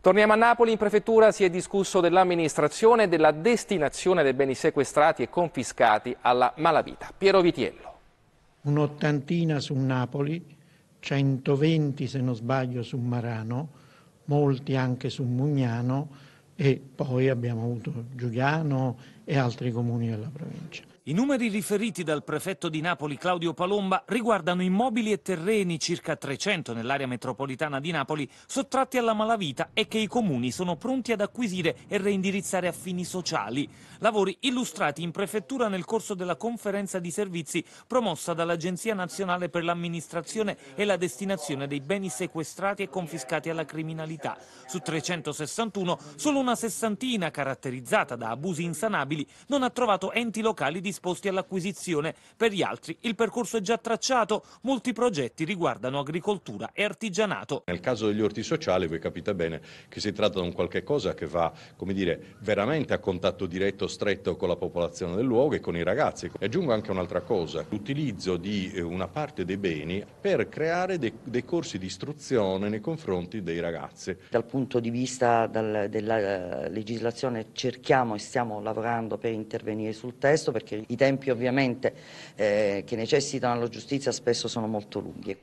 Torniamo a Napoli, in prefettura si è discusso dell'amministrazione e della destinazione dei beni sequestrati e confiscati alla malavita. Piero Vitiello. Un'ottantina su Napoli, 120 se non sbaglio su Marano, molti anche su Mugnano, e poi abbiamo avuto Giuliano e altri comuni della provincia. I numeri riferiti dal prefetto di Napoli Claudio Palomba riguardano immobili e terreni, circa 300 nell'area metropolitana di Napoli, sottratti alla malavita e che i comuni sono pronti ad acquisire e reindirizzare a fini sociali. Lavori illustrati in prefettura nel corso della conferenza di servizi promossa dall'Agenzia Nazionale per l'Amministrazione e la destinazione dei beni sequestrati e confiscati alla criminalità. Su 361 solo una buona sessantina caratterizzata da abusi insanabili non ha trovato enti locali disposti all'acquisizione. Per gli altri il percorso è già tracciato, molti progetti riguardano agricoltura e artigianato. Nel caso degli orti sociali voi capite bene che si tratta di un qualche cosa che va come dire, veramente a contatto diretto, stretto con la popolazione del luogo e con i ragazzi. E aggiungo anche un'altra cosa, l'utilizzo di eh, una parte dei beni per creare dei, dei corsi di istruzione nei confronti dei ragazzi. Dal punto di vista dal, della eh, legislazione cerchiamo e stiamo lavorando per intervenire sul testo perché i tempi ovviamente eh, che necessitano la giustizia spesso sono molto lunghi.